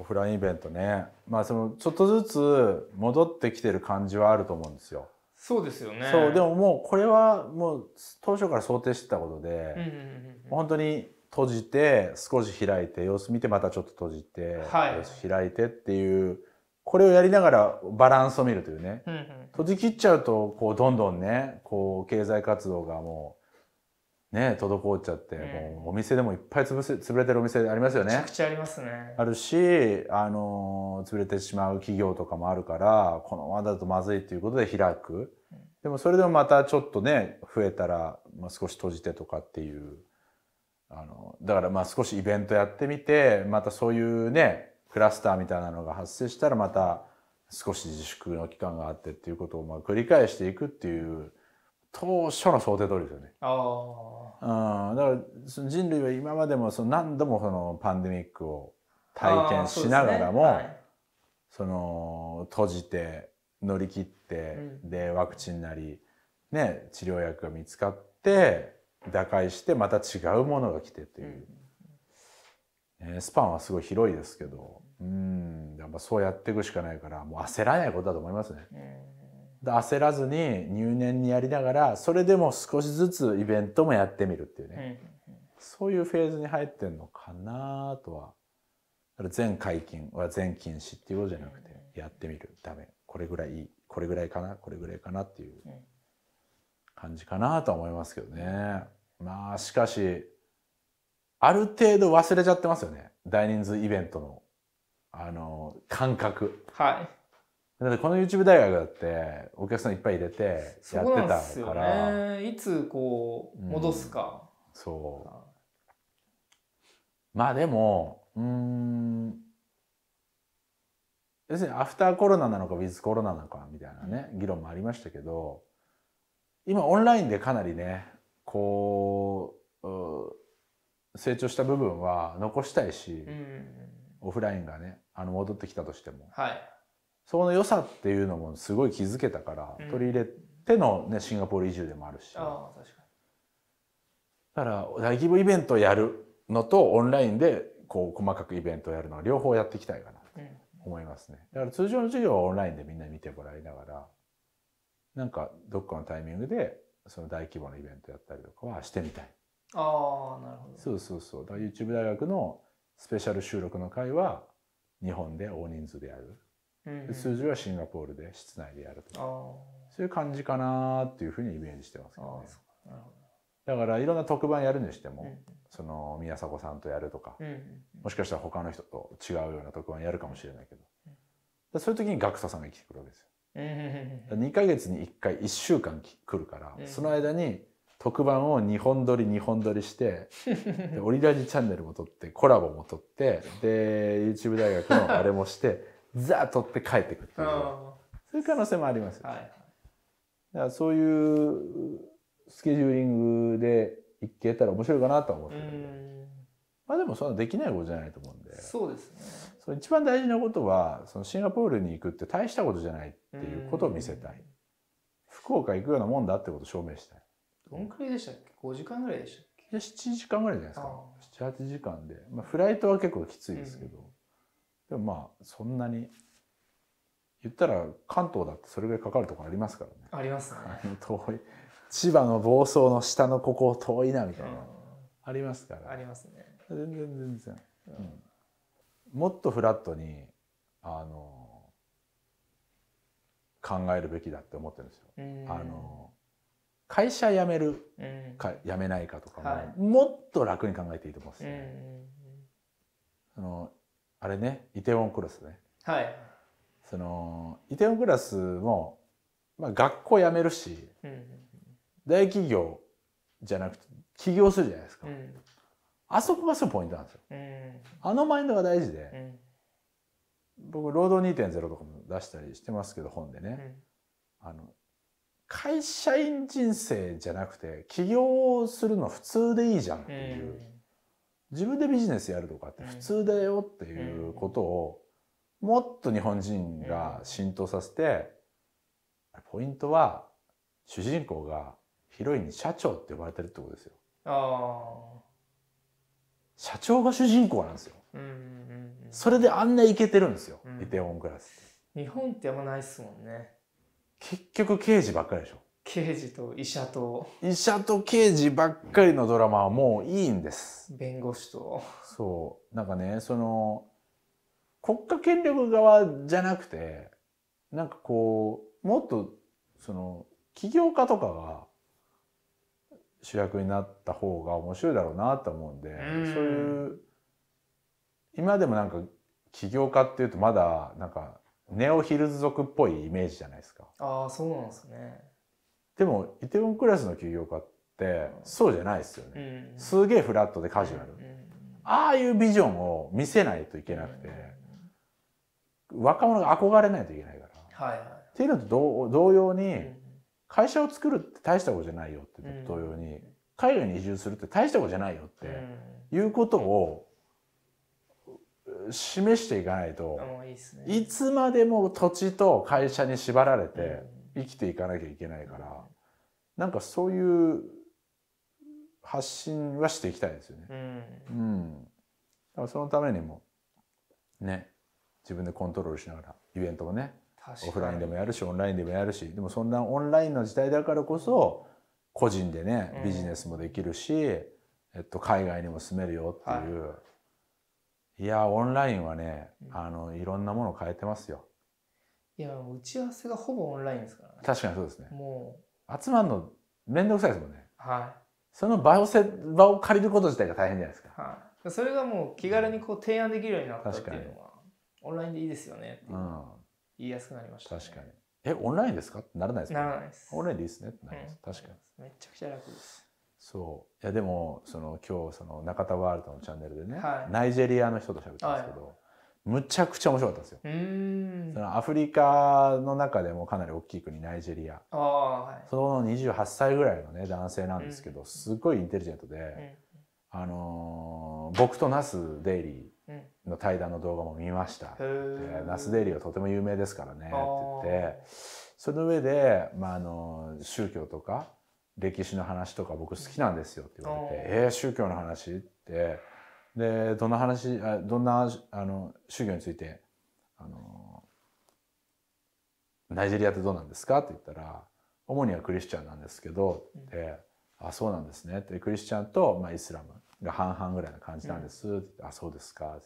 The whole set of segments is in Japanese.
オフラインイベントね、まあ、そのちょっとずつ戻ってきてる感じはあると思うんですよ。そうですよねそうでももうこれはもう当初から想定してたことで、本当に閉じて少し開いて様子見てまたちょっと閉じて、はい、様子開いてっていうこれをやりながらバランスを見るというね、閉じきっちゃうとこうどんどんねこう経済活動がもうね、滞っちゃって、もうお店でもいっぱい潰す潰れてるお店ありますよね。めちゃくちゃありますね。あるし、あの潰れてしまう企業とかもあるから、このままだとまずいということで開く。でもそれでもまたちょっとね、増えたら、まあ、少し閉じてとかっていう。あの、だからまあ少しイベントやってみて、またそういうね、クラスターみたいなのが発生したらまた少し自粛の期間があってっていうことをまあ繰り返していくっていう、当初の想定通りですよね。ああ。あだからその人類は今までもその何度もそのパンデミックを体験しながらもそ、ねはい、その閉じて乗り切って、うん、でワクチンなり、ね、治療薬が見つかって打開してまた違うものが来てという、うんスパンはすごい広いですけどうんやっぱそうやっていくしかないからもう焦らないことだと思いますね。うん焦らずに入念にやりながらそれでも少しずつイベントもやってみるっていうね、そういうフェーズに入ってんのかなとは全解禁は全禁止っていうことじゃなくて、やってみるダメこれぐらいいいこれぐらいかなこれぐらいかなっていう感じかなとは思いますけどねまあしかしある程度忘れちゃってますよね大人数イベントのあの感覚はいだってこの YouTube 大学だってお客さんいっぱい入れてやってたから、ね、いつこう戻すか、うん、そうまあでもうん要するにアフターコロナなのかウィズコロナなのかみたいなね議論もありましたけど今オンラインでかなりねこう成長した部分は残したいし、うん、オフラインがねあの戻ってきたとしても。はいその良さっていうのもすごい気づけたから、取り入れての、ね、シンガポール移住でもあるしあ確かだから大規模イベントやるのとオンラインでこう細かくイベントをやるの両方やっていきたいかなと思いますね。だから通常の授業はオンラインでみんな見てもらいながらなんかどっかのタイミングでその大規模なイベントやったりとかはしてみたい。ああなるほど。そうそうそう。だから YouTube 大学のスペシャル収録の会は日本で大人数でやる。うん、数字はシンガポールで室内でやるとかそういう感じかなっていうふうにイメージしてますけどね。だからいろんな特番やるにしても、うん、その宮迫さんとやるとか、うん、もしかしたら他の人と違うような特番やるかもしれないけど、そういう時に学徒さんが来てくるわけですよ。うん、2か月に1回1週間来るから、その間に特番を2本撮り2本撮りしてでオリラジチャンネルも撮ってコラボも撮ってで YouTube 大学のあれもしてザー取って帰ってくっていう、そういう可能性もあります、はい、だからそういうスケジューリングでいけたら面白いかなと思ってまあでもそんなできないことじゃないと思うんでそうですねその一番大事なことはそのシンガポールに行くって大したことじゃないっていうことを見せたい福岡行くようなもんだってことを証明したいどんくらいでしたっけ5時間ぐらいでしたっけいや7時間ぐらいじゃないですか78時間で、まあ、フライトは結構きついですけど、でもまあそんなに言ったら関東だってそれぐらいかかるところありますからねありますね遠い千葉の房総の下のここ遠いなみたいな、うん、ありますからありますね全然全然、うんうん、もっとフラットにあの考えるべきだって思ってるんですよ、あの会社辞めるか辞めないかとかも、はい、もっと楽に考えていいと思うんですよね、あのあれねイテウォンクラスねはいそのイテウォンクラスも、まあ、学校辞めるし、うん、大企業じゃなくて起業するじゃないですか、うん、あそこがすごいポイントなんですよ、うん、あのマインドが大事で、僕労働2.0とかも出したりしてますけど本でね、あの会社員人生じゃなくて起業するの普通でいいじゃんっていう、自分でビジネスやるとかって普通だよっていうことをもっと日本人が浸透させてポイントは主人公がヒロインに社長って呼ばれてるってことですよ。社長が主人公なんですよ。それであんなイケてるんですよ、イテウォンクラス日本ってあんまないっすもんね。結局刑事ばっかりでしょ。刑事と医者と医者と刑事ばっかりのドラマはもういいんです弁護士とそうなんかねその国家権力側じゃなくてなんかこうもっとその起業家とかが主役になった方が面白いだろうなと思うんでそういう今でもなんか起業家っていうとまだなんかネオヒルズ族っぽいイメージじゃないですか。ああそうなんですね。でも、イテウォンクラスの起業家って、そうじゃないですよね。すげえフラットでカジュアル。ああいうビジョンを見せないといけなくて、若者が憧れないといけないから。はいっていうのと同様に、会社を作るって大したことじゃないよって同様に、海外に移住するって大したことじゃないよっていうことを示していかないといつまでも土地と会社に縛られて生きていかなきゃいけないから、なんかそういう発信はしていきたいですよね。うん、うん、そのためにもね自分でコントロールしながらイベントもねオフラインでもやるしオンラインでもやるしでもそんなオンラインの時代だからこそ個人でねビジネスもできるし、うん、えっと、海外にも住めるよっていう、はい、いやオンラインはねあのいろんなもの変えてますよ。いや打ち合わせがほぼオンラインですからね確かにそうですねもう集まるの面倒くさいですもんねはいその場をせ場を借りること自体が大変じゃないですか、はい、それがもう気軽にこう提案できるようになったっていうのはオンラインでいいですよねって言いやすくなりました、ね、確かにえオンラインですかってならないですか、ね、ならないですオンラインでいいですねってなります、うん、確かにめちゃくちゃ楽ですそういやでもその今日その中田ワールドのチャンネルでね、はい、ナイジェリアの人と喋ったんですけど、はい、むちゃくちゃ面白かったんですよ。そのアフリカの中でもかなり大きい国ナイジェリア、はい、その28歳ぐらいの、ね、男性なんですけど、うん、すごいインテリジェントで、うん、あのー、僕とナス・デイリーの対談の動画も見ましたって那須ナス・デイリーはとても有名ですからね」って言ってその上で、まあ、あの宗教とか歴史の話とか僕好きなんですよって言われて「えー、宗教の話?」って。でどんな話あどんなあの宗教についてあの「ナイジェリアってどうなんですか?」って言ったら「主にはクリスチャンなんですけど」っうん、あそうなんですね」ってクリスチャンと、まあ、イスラムが半々ぐらいな感じなんです、うん、あそうですか」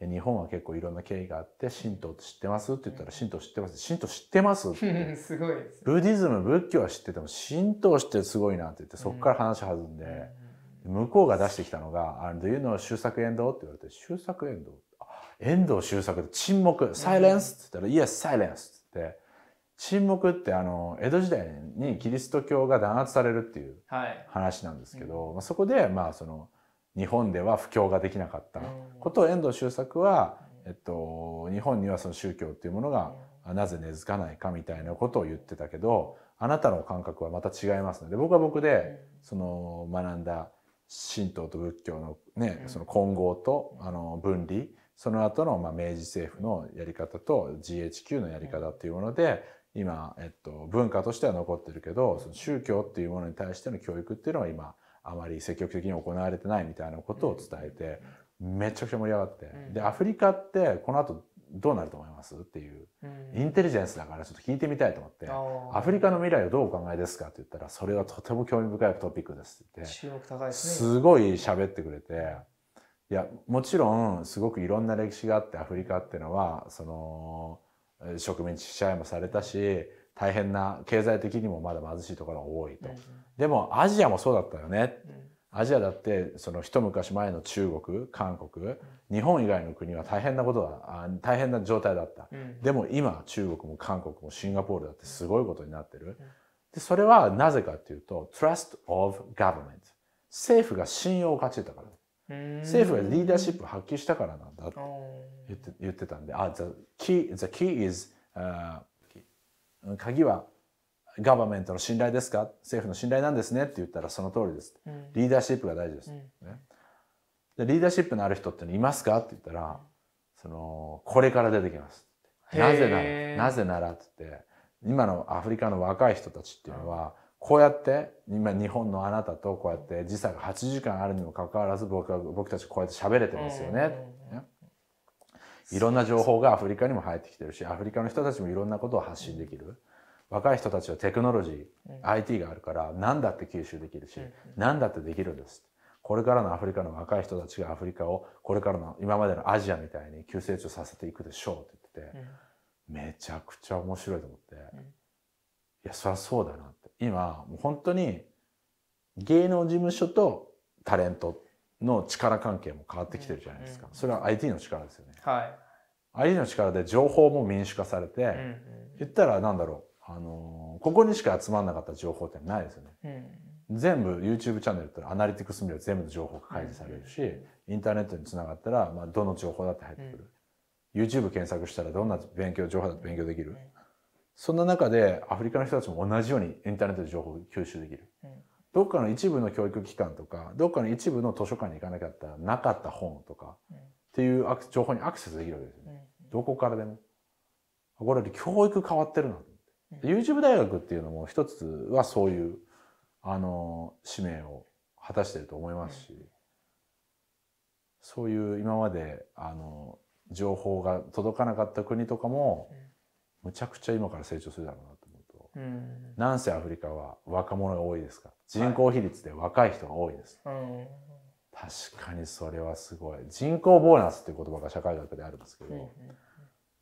日本は結構いろんな経緯があって神道って知ってますって言ったら神道知ってます神道知ってますって すごい、ね、ブディズム仏教は知ってても神道知ってすごいなって言ってそこから話弾んで、うん向こうが出してきたのが「あの、you k n o 周作遠藤?」って言われて「周作遠藤?」遠藤周作って沈黙「サイレンス」って言ったら「イエスサイレンス」ってって沈黙ってあの江戸時代にキリスト教が弾圧されるっていう話なんですけど、はいうん、そこでまあその日本では布教ができなかったことを遠藤周作は、えっと、日本にはその宗教っていうものがなぜ根付かないかみたいなことを言ってたけどあなたの感覚はまた違いますので僕は僕でその学んだ神道と仏教の,、ね、その混合とあの分離その後のまの明治政府のやり方と GHQ のやり方っていうもので今、えっと、文化としては残ってるけどその宗教っていうものに対しての教育っていうのは今あまり積極的に行われてないみたいなことを伝えてめちゃくちゃ盛り上がってでアフリカってこの後どうなると思いますっていう、インテリジェンスだからちょっと聞いてみたいと思って、アフリカの未来をどうお考えですかって言ったら、それはとても興味深いトピックですって言って、すごい喋ってくれて、いや、もちろんすごくいろんな歴史があって、アフリカっていうのは、その、植民地支配もされたし、大変な経済的にもまだ貧しいところが多いと。でもアジアもそうだったよね。アジアだってその一昔前の中国韓国日本以外の国は大変なことは大変な状態だった、うん、でも今中国も韓国もシンガポールだってすごいことになってる、でそれはなぜかっていうと Trust of Government 政府が信用を勝ち得たから政府がリーダーシップを発揮したからなんだって言って言ってたんであ the key, the key is、uh, 鍵はガバメントの信頼ですか政府の信頼なんですねって言ったらその通りです、うん、リーダーシップが大事です、ね、でリーダーシップのある人っていますかって言ったら、そのこれから出てきますなぜならなぜならって言って今のアフリカの若い人たちっていうのは、こうやって今日本のあなたとこうやって時差が8時間あるにもかかわらず僕は僕たちこうやって喋れてますよね。いろんな情報がアフリカにも入ってきてるしアフリカの人たちもいろんなことを発信できる。若い人たちはテクノロジー、うん、IT があるから何だって吸収できるし、うん、何だってできるんですこれからのアフリカの若い人たちがアフリカをこれからの今までのアジアみたいに急成長させていくでしょうって言ってて、うん、めちゃくちゃ面白いと思って、いやそりゃそうだなって今もう本当に芸能事務所とタレントの力関係も変わってきてるじゃないですか、それは IT の力ですよね、はい、IT の力で情報も民主化されて、言ったら何だろうあのここにしか集まらなかった情報ってないですよね。うん、全部 YouTube チャンネルってアナリティクス見る全部の情報が開示されるし、うん、インターネットにつながったら、まあ、どの情報だって入ってくる、うん、YouTube 検索したらどんな勉強情報だって勉強できる、そんな中でアフリカの人たちも同じようにインターネットで情報を吸収できる、どっかの一部の教育機関とかどっかの一部の図書館に行かなかったらなかった本とか、っていう情報にアクセスできるわけですよね、どこからでもこれ教育変わってるな YouTube 大学っていうのも一つはそういうあの使命を果たしてると思いますし、そういう今まであの情報が届かなかった国とかも、むちゃくちゃ今から成長するだろうなと思うと、うなんせアフリカは若者が多いですから人口比率で若い人が多いです、はい、確かにそれはすごい人口ボーナスっていう言葉が社会学であるんですけど、うんうん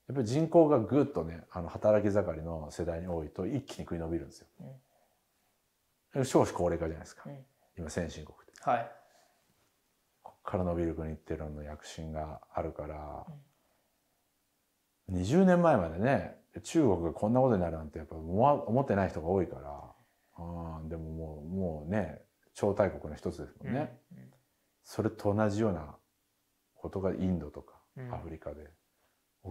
やっぱり人口がぐっとねあの働き盛りの世代に多いと一気に食い伸びるんですよ。うん、少子高齢化じゃないですか、うん、今先進国で。はい、こっから伸びる国っていうのの躍進があるから、うん、20年前までね中国がこんなことになるなんてやっぱ思ってない人が多いから、ああ、でももうもうね超大国の一つですもんね。うん、それと同じようなことがインドとかアフリカで。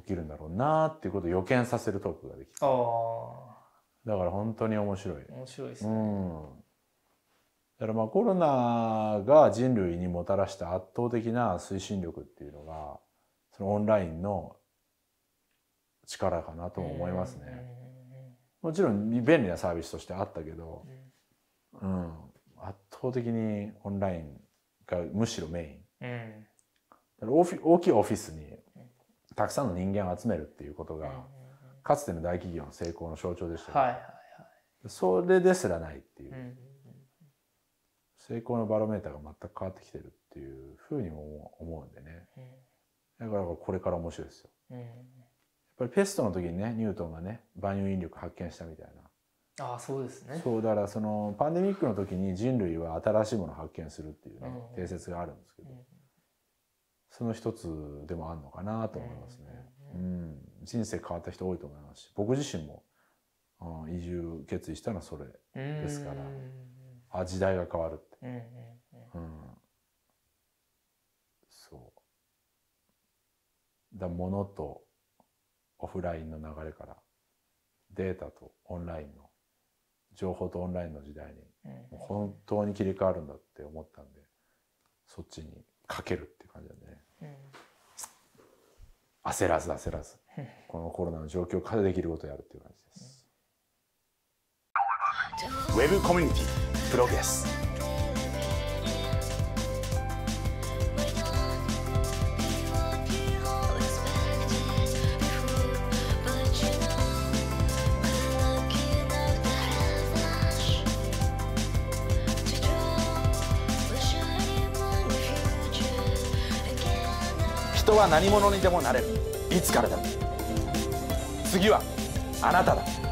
起きるんだろうなっていうことを予見させるトークができだから本当に面白い面白いですね、うん、だからまあコロナが人類にもたらした圧倒的な推進力っていうのがそのオンラインの力かなと思いますね、もちろん便利なサービスとしてあったけど、うん、圧倒的にオンラインがむしろメイン、うん、大きいオフィスにたくさんの人間を集めるっていうことが、かつての大企業の成功の象徴でしたけど、はいはいはい、それですらないっていう、成功のバロメーターが全く変わってきてるっていうふうにも思うんでね、だからこれから面白いですよ。やっぱりペストの時にねニュートンがね万有引力発見したみたいなあそうですねそうだからそのパンデミックの時に人類は新しいものを発見するっていうね、定説があるんですけど、その一つでもあるのかなと思いますね、うん、人生変わった人多いと思いますし僕自身も、うん、移住決意したのはそれですから、あ時代が変わるって、うん、うん、そうだものとオフラインの流れからデータとオンラインの情報とオンラインの時代に、もう本当に切り替わるんだって思ったんでそっちにかけるっていう感じだね、うん、焦らず焦らずこのコロナの状況からできることをやるっていう感じです、うん、ウェブコミュニティプロゲスは何者にでもなれるいつからでも次はあなただ